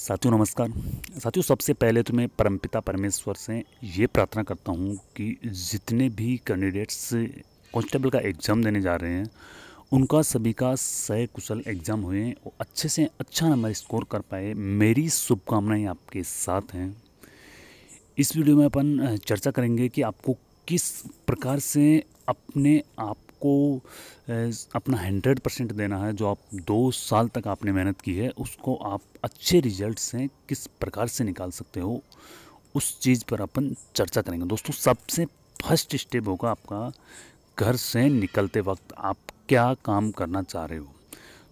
साथियों नमस्कार साथियों सबसे पहले तो मैं परमपिता परमेश्वर से ये प्रार्थना करता हूँ कि जितने भी कैंडिडेट्स कॉन्स्टेबल का एग्ज़ाम देने जा रहे हैं उनका सभी का सह कुशल एग्ज़ाम हुए और अच्छे से अच्छा नंबर स्कोर कर पाए मेरी शुभकामनाएँ आपके साथ हैं इस वीडियो में अपन चर्चा करेंगे कि आपको किस प्रकार से अपने आप आपको अपना हंड्रेड परसेंट देना है जो आप दो साल तक आपने मेहनत की है उसको आप अच्छे रिजल्ट से किस प्रकार से निकाल सकते हो उस चीज़ पर अपन चर्चा करेंगे दोस्तों सबसे फर्स्ट स्टेप होगा आपका घर से निकलते वक्त आप क्या काम करना चाह रहे हो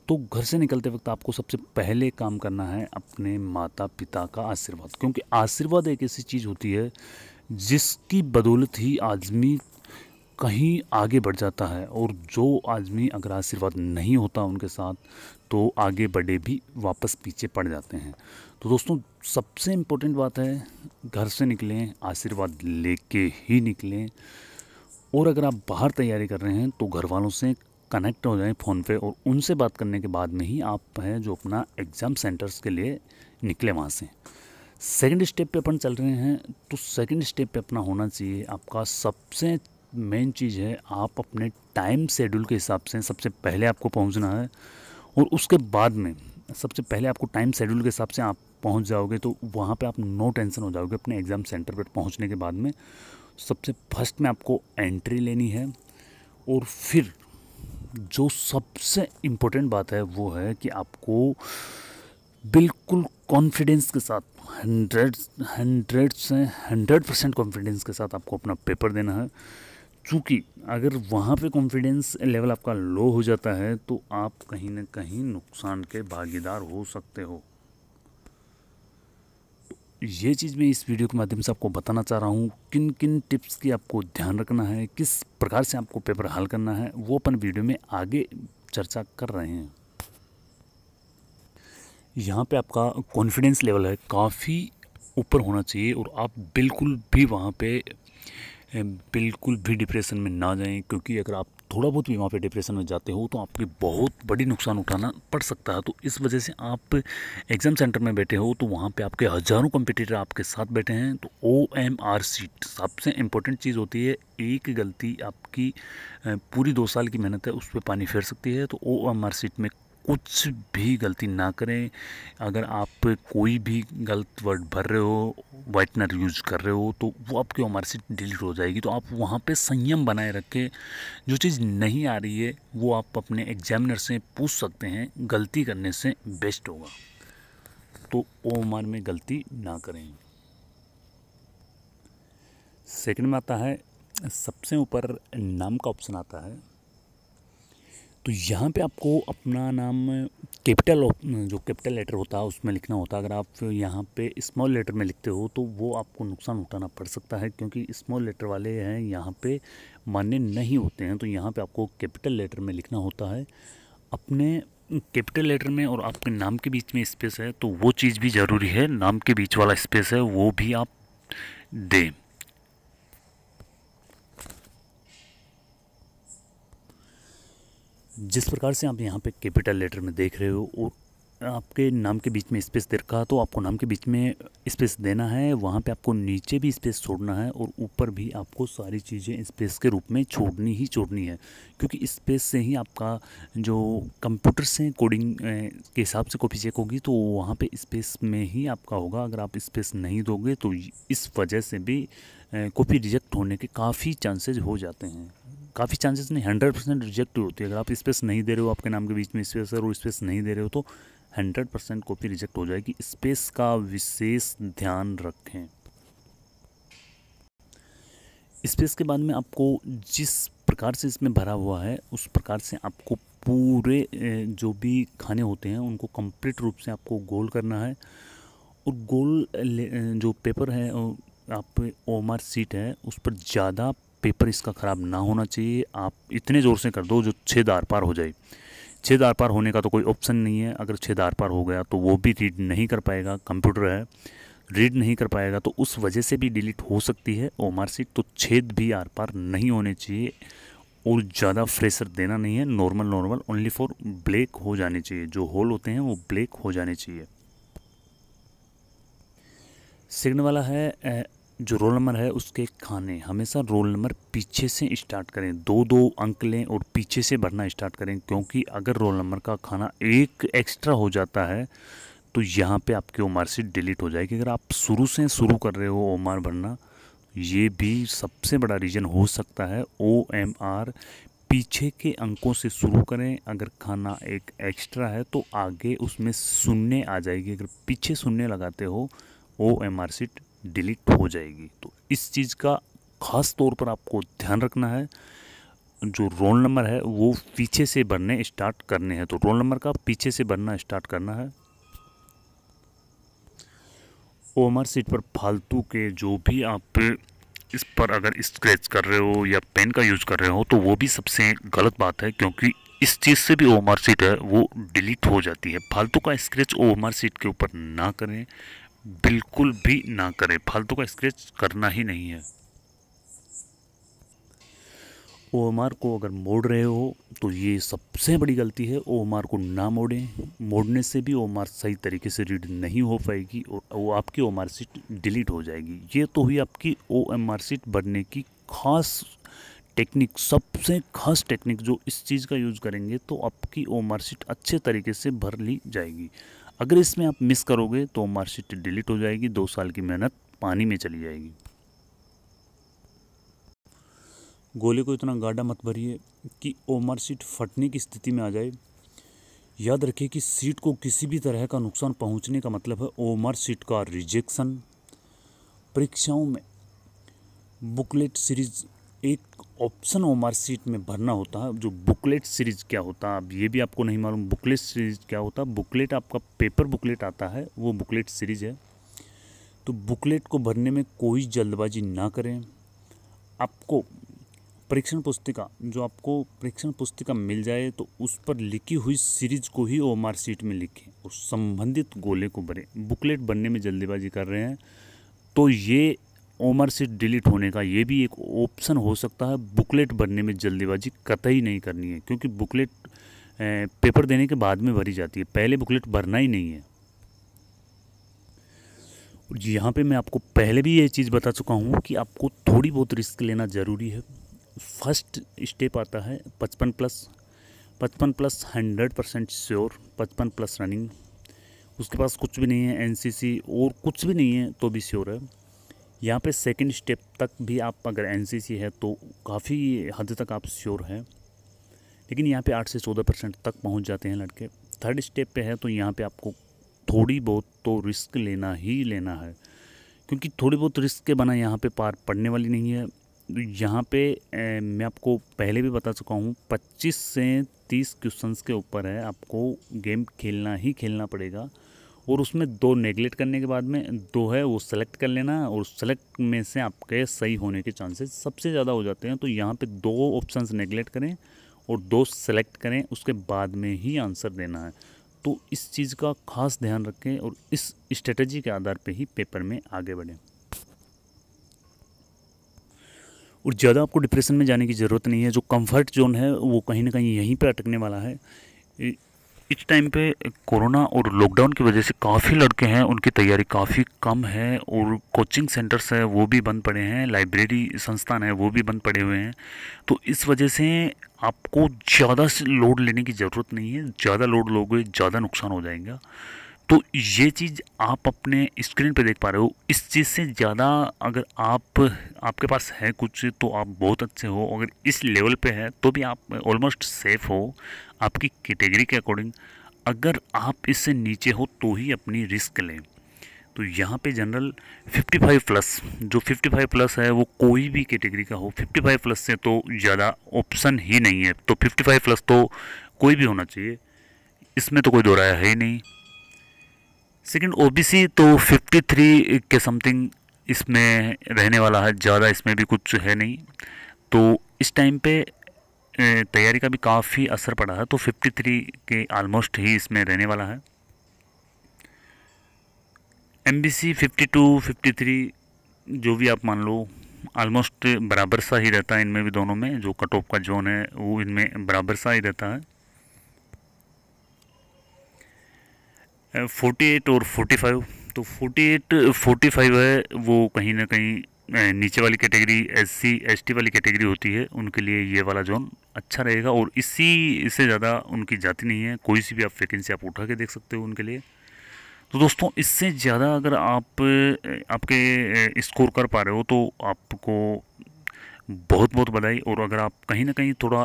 तो घर से निकलते वक्त आपको सबसे पहले काम करना है अपने माता पिता का आशीर्वाद क्योंकि आशीर्वाद एक ऐसी चीज़ होती है जिसकी बदौलत ही आदमी कहीं आगे बढ़ जाता है और जो आदमी अगर आशीर्वाद नहीं होता उनके साथ तो आगे बढ़े भी वापस पीछे पड़ जाते हैं तो दोस्तों सबसे इम्पोर्टेंट बात है घर से निकलें आशीर्वाद लेके ही निकलें और अगर आप बाहर तैयारी कर रहे हैं तो घर वालों से कनेक्ट हो जाएं फ़ोन पे और उनसे बात करने के बाद में ही आप हैं जो अपना एग्ज़ाम सेंटर्स के लिए निकले वहाँ से सेकंड स्टेप पे अपन चल रहे हैं तो सेकंड स्टेप पे अपना होना चाहिए आपका सबसे मेन चीज़ है आप अपने टाइम शेड्यूल के हिसाब से सबसे पहले आपको पहुंचना है और उसके बाद में सबसे पहले आपको टाइम शेड्यूल के हिसाब से आप पहुंच जाओगे तो वहाँ पे आप नो टेंशन हो जाओगे अपने एग्ज़ाम सेंटर पर पहुँचने के बाद में सबसे फर्स्ट में आपको एंट्री लेनी है और फिर जो सबसे इम्पोर्टेंट बात है वो है कि आपको बिल्कुल कॉन्फिडेंस के साथ हंड्रेड हंड्रेड से हंड्रेड परसेंट कॉन्फिडेंस के साथ आपको अपना पेपर देना है चूँकि अगर वहाँ पे कॉन्फिडेंस लेवल आपका लो हो जाता है तो आप कहीं ना कहीं नुकसान के भागीदार हो सकते हो ये चीज़ मैं इस वीडियो के माध्यम से आपको बताना चाह रहा हूँ किन किन टिप्स की आपको ध्यान रखना है किस प्रकार से आपको पेपर हल करना है वो अपन वीडियो में आगे चर्चा कर रहे हैं यहाँ पे आपका कॉन्फिडेंस लेवल है काफ़ी ऊपर होना चाहिए और आप बिल्कुल भी वहाँ पे बिल्कुल भी डिप्रेशन में ना जाएं क्योंकि अगर आप थोड़ा बहुत भी वहाँ पे डिप्रेशन में जाते हो तो आपके बहुत बड़ी नुकसान उठाना पड़ सकता है तो इस वजह से आप एग्ज़ाम सेंटर में बैठे हो तो वहाँ पे आपके हज़ारों कंपटीटर आपके साथ बैठे हैं तो ओ एम आर सीट सबसे इम्पोर्टेंट चीज़ होती है एक गलती आपकी पूरी दो साल की मेहनत है उस पर पानी फेर सकती है तो ओ एम आर सीट में कुछ भी गलती ना करें अगर आप कोई भी गलत वर्ड भर रहे हो वाइटनर यूज़ कर रहे हो तो वो आपके उम्र से डिलीट हो जाएगी तो आप वहाँ पे संयम बनाए रखें जो चीज़ नहीं आ रही है वो आप अपने एग्जामिनर से पूछ सकते हैं गलती करने से बेस्ट होगा तो ओ उम्र में गलती ना करें सेकंड में आता है सबसे ऊपर नाम का ऑप्शन आता है तो यहाँ पे आपको अपना नाम कैपिटल जो कैपिटल लेटर होता है उसमें लिखना होता है अगर आप यहाँ पे स्मॉल लेटर में लिखते हो तो वो आपको नुकसान उठाना पड़ सकता है क्योंकि स्मॉल लेटर वाले हैं यहाँ पे मान्य नहीं होते हैं तो यहाँ पे आपको कैपिटल लेटर में लिखना होता है अपने कैपिटल लेटर में और आपके नाम के बीच में स्पेस है तो वो चीज़ भी ज़रूरी है नाम के बीच वाला स्पेस है वो भी आप दें जिस प्रकार से आप यहाँ पे कैपिटल लेटर में देख रहे हो और आपके नाम के बीच में स्पेस दे रखा तो आपको नाम के बीच में स्पेस देना है वहाँ पे आपको नीचे भी स्पेस छोड़ना है और ऊपर भी आपको सारी चीज़ें स्पेस के रूप में छोड़नी ही छोड़नी है क्योंकि स्पेस से ही आपका जो कंप्यूटर से कोडिंग के हिसाब से कॉपी चेक होगी तो वहाँ पे स्पेस में ही आपका होगा अगर आप स्पेस नहीं दोगे तो इस वजह से भी कॉपी रिजेक्ट होने के काफ़ी चांसेज हो जाते हैं काफ़ी चांसेस नहीं हंड्रेड परसेंट रिजेक्ट होती है अगर आप स्पेस नहीं दे रहे हो आपके नाम के बीच में स्पेस और स्पेस नहीं दे रहे हो तो हंड्रेड परसेंट कॉपी रिजेक्ट हो जाएगी स्पेस का विशेष ध्यान रखें स्पेस के बाद में आपको जिस प्रकार से इसमें भरा हुआ है उस प्रकार से आपको पूरे जो भी खाने होते हैं उनको कंप्लीट रूप से आपको गोल करना है और गोल जो पेपर है आप ओमार सीट है उस पर ज़्यादा पेपर इसका ख़राब ना होना चाहिए आप इतने ज़ोर से कर दो जो छेद आर पार हो जाए छेद आर पार होने का तो कोई ऑप्शन नहीं है अगर छेद आर पार हो गया तो वो भी रीड नहीं कर पाएगा कंप्यूटर है रीड नहीं कर पाएगा तो उस वजह से भी डिलीट हो सकती है ओ मार सीट तो छेद भी आर पार नहीं होने चाहिए और ज़्यादा फ्रेशर देना नहीं है normal normal only for black हो जाने चाहिए जो होल होते हैं वो ब्लैक हो जाने चाहिए सिग्न वाला है जो रोल नंबर है उसके खाने हमेशा रोल नंबर पीछे से स्टार्ट करें दो दो अंक लें और पीछे से भरना स्टार्ट करें क्योंकि अगर रोल नंबर का खाना एक एक्स्ट्रा हो जाता है तो यहाँ पे आपकी ओ मार्कशीट डिलीट हो जाएगी अगर आप शुरू से शुरू कर रहे हो ओ मार भरना ये भी सबसे बड़ा रीज़न हो सकता है ओ एम आर पीछे के अंकों से शुरू करें अगर खाना एक एक्स्ट्रा है तो आगे उसमें शून्य आ जाएगी अगर पीछे शून्य लगाते हो O M R sheet delete हो जाएगी तो इस चीज़ का ख़ास तौर पर आपको ध्यान रखना है जो रोल नंबर है वो पीछे से बनने स्टार्ट करने हैं तो रोल नंबर का पीछे से बनना स्टार्ट करना है ओमर सीट पर फालतू के जो भी आप इस पर अगर स्क्रैच कर रहे हो या पेन का यूज़ कर रहे हो तो वो भी सबसे गलत बात है क्योंकि इस चीज़ से भी ओमर सीट है वो डिलीट हो जाती है फालतू का स्क्रैच ओमर सीट के ऊपर ना करें बिल्कुल भी ना करें फालतू का स्क्रेच करना ही नहीं है ओ को अगर मोड़ रहे हो तो ये सबसे बड़ी गलती है ओ को ना मोड़ें मोड़ने से भी ओ सही तरीके से रीड नहीं हो पाएगी और वो आपकी ओ सीट डिलीट हो जाएगी ये तो हुई आपकी ओ सीट भरने की खास टेक्निक सबसे खास टेक्निक जो इस चीज़ का यूज़ करेंगे तो आपकी ओ सीट अच्छे तरीके से भर ली जाएगी अगर इसमें आप मिस करोगे तो मार्कशीट डिलीट हो जाएगी दो साल की मेहनत पानी में चली जाएगी गोले को इतना गाढ़ा मत भरिए कि ओमर सीट फटने की स्थिति में आ जाए याद रखिए कि सीट को किसी भी तरह का नुकसान पहुंचने का मतलब है ओमर सीट का रिजेक्शन परीक्षाओं में बुकलेट सीरीज एक ऑप्शन आर सीट में भरना होता है जो बुकलेट सीरीज क्या होता है अब ये भी आपको नहीं मालूम बुकलेट सीरीज क्या होता है बुकलेट आपका पेपर बुकलेट आता है वो बुकलेट सीरीज है तो बुकलेट को भरने में कोई जल्दबाजी ना करें आपको परीक्षण पुस्तिका जो आपको परीक्षण पुस्तिका मिल जाए तो उस पर लिखी हुई सीरीज को ही आर सीट में लिखें और संबंधित गोले को भरें बुकलेट बनने में जल्दबाजी कर रहे हैं तो ये ओमर से डिलीट होने का ये भी एक ऑप्शन हो सकता है बुकलेट भरने में जल्दीबाजी कतई नहीं करनी है क्योंकि बुकलेट पेपर देने के बाद में भरी जाती है पहले बुकलेट भरना ही नहीं है यहाँ पे मैं आपको पहले भी ये चीज़ बता चुका हूँ कि आपको थोड़ी बहुत रिस्क लेना ज़रूरी है फर्स्ट स्टेप आता है पचपन प्लस पचपन प्लस हंड्रेड परसेंट श्योर पचपन प्लस रनिंग उसके पास कुछ भी नहीं है एनसीसी और कुछ भी नहीं है तो भी श्योर है यहाँ पे सेकंड स्टेप तक भी आप अगर एन है तो काफ़ी हद तक आप श्योर हैं लेकिन यहाँ पे आठ से चौदह परसेंट तक पहुँच जाते हैं लड़के थर्ड स्टेप पे है तो यहाँ पे आपको थोड़ी बहुत तो रिस्क लेना ही लेना है क्योंकि थोड़ी बहुत रिस्क के बना यहाँ पे पार पड़ने वाली नहीं है यहाँ पे ए, मैं आपको पहले भी बता चुका हूँ 25 से 30 क्वेश्चंस के ऊपर है आपको गेम खेलना ही खेलना पड़ेगा और उसमें दो नेगलेक्ट करने के बाद में दो है वो सेलेक्ट कर लेना और सेलेक्ट में से आपके सही होने के चांसेस सबसे ज़्यादा हो जाते हैं तो यहाँ पे दो ऑप्शंस नेगलेक्ट करें और दो सेलेक्ट करें उसके बाद में ही आंसर देना है तो इस चीज़ का खास ध्यान रखें और इस स्ट्रेटजी के आधार पर ही पेपर में आगे बढ़ें और ज़्यादा आपको डिप्रेशन में जाने की ज़रूरत नहीं है जो कंफर्ट जोन है वो कहीं ना कहीं यहीं पर अटकने वाला है इस टाइम पे कोरोना और लॉकडाउन की वजह से काफ़ी लड़के हैं उनकी तैयारी काफ़ी कम है और कोचिंग सेंटर्स हैं वो भी बंद पड़े हैं लाइब्रेरी संस्थान है वो भी बंद पड़े हुए हैं तो इस वजह से आपको ज़्यादा लोड लेने की ज़रूरत नहीं है ज़्यादा लोड लोगे ज़्यादा नुकसान हो जाएगा तो ये चीज़ आप अपने स्क्रीन पे देख पा रहे हो इस चीज़ से ज़्यादा अगर आप आपके पास है कुछ तो आप बहुत अच्छे हो अगर इस लेवल पे है तो भी आप ऑलमोस्ट सेफ हो आपकी कैटेगरी के अकॉर्डिंग अगर आप इससे नीचे हो तो ही अपनी रिस्क लें तो यहाँ पे जनरल 55 प्लस जो 55 प्लस है वो कोई भी कैटेगरी का हो 55 प्लस से तो ज़्यादा ऑप्शन ही नहीं है तो 55 प्लस तो कोई भी होना चाहिए इसमें तो कोई दोहराया है ही नहीं सेकंड ओबीसी तो 53 के समथिंग इसमें रहने वाला है ज़्यादा इसमें भी कुछ है नहीं तो इस टाइम पे तैयारी का भी काफ़ी असर पड़ा है तो 53 के आलमोस्ट ही इसमें रहने वाला है M B C fifty two fifty three जो भी आप मान लो आलमोस्ट बराबर सा ही रहता है इनमें भी दोनों में जो कट ऑफ का जोन है वो इनमें बराबर सा ही रहता है फोर्टी एट और फोर्टी फाइव तो फोर्टी एट फोर्टी फाइव है वो कहीं ना कहीं नीचे वाली category S C S T वाली कैटेगरी होती है उनके लिए ये वाला जोन अच्छा रहेगा और इसी इससे ज़्यादा उनकी जाति नहीं है कोई सी भी आप वैकेंसी आप उठा के देख सकते हो उनके लिए तो दोस्तों इससे ज़्यादा अगर आप आपके स्कोर कर पा रहे हो तो आपको बहुत बहुत बधाई और अगर आप कहीं ना कहीं थोड़ा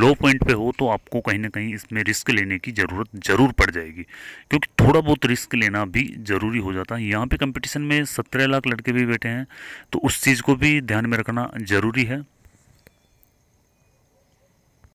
लो पॉइंट पे हो तो आपको कहीं ना कहीं इसमें रिस्क लेने की ज़रूरत ज़रूर पड़ जाएगी क्योंकि थोड़ा बहुत रिस्क लेना भी ज़रूरी हो जाता है यहाँ पे कंपटीशन में सत्रह लाख लड़के भी बैठे हैं तो उस चीज़ को भी ध्यान में रखना ज़रूरी है